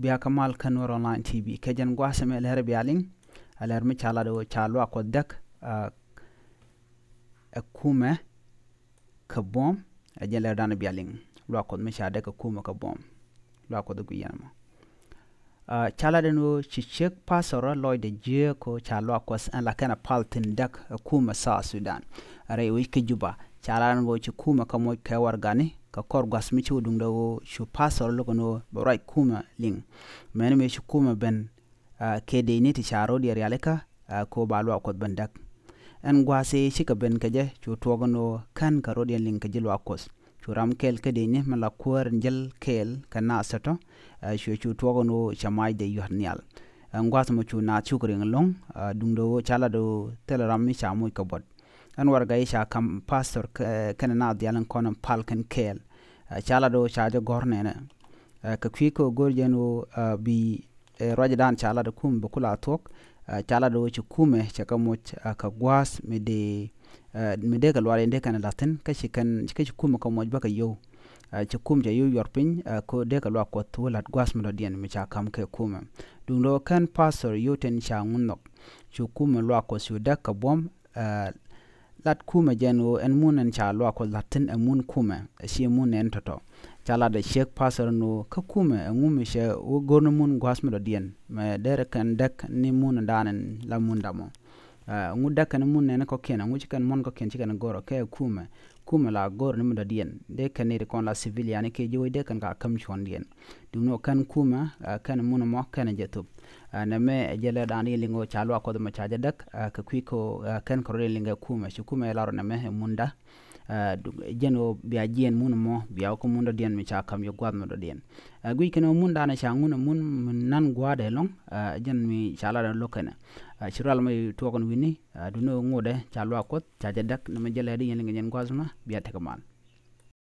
biakamal kan war online tv kajan gua seme leher bialing aler mi chala do chalo akodak akume kabom ajan leher dan bialing lo akod mi chade akume kabom lo akod guyama chala de no chichek pasora loy de je ko chalo akos an la kana paltin dak akume sa sudan are wi kijuba chala no chi kuma kamoy kay wargani ka kor gwas mi chu dung dawo shu pasor lo kono borai kuma ling meni me shu kuma ben ke de ni ti charo di realeka ko balwa ko bandak en gwase shi ka ben kaje chu to gono kan ka rodi ling ka jilwa kos chu ram kel ka de ni mala kor njel kel ka na sato shu chu to gono chamai de nial en gwas mo chu na chu kring long dung dawo chala do telaram mi chamu ka bot an wargaisha kam pastor kana naad yalan konan palkan kel eh, chalado gorne gornene eh, ka kwiko gorjeno eh, bi rajdan do kum bukula tok do ci kume chakamuch ka gwas me de ka lware nde kana latin kashi kan kashi kuma ka moj baka yo ci kum ja yo yor pin ko de ka lwa ko tulat gwas mo dien mi cha kam ke kume dun do kan pastor yoten cha ngunnok ci kuma lwa ko su da ka bom lat kume jenu en munen cha lwa ko latin en mun kume e shi mun en toto chala de shek pasar no ka kume en mun she wo gorno mun gwasme do dien me dere kan dek ni mun danen la mun damo ngu dakan mun nene ko kena ngu chikan mon ko ken chikan goro ke kuma kuma la goro ni muda dien de kanere kon la civil yani ke joy de kan ka kam chon dien duno kan kuma eh, kan mun mo kan jetub eh, na me jele dani lingo chalwa eh, ko ma chaja dak ka kwiko kan ko linga kuma shi kuma la ro na me munda jeno biya jien mun mo biya ko mun dien mi cha kam yo gwad mo do dien gui keno munda dana cha ngun mun nan gwade long jen mi chala do lokena a ciral mai tokon wini aduno ngode chalwa kot chajadak nama jela di yeling yen kwasma biate kaman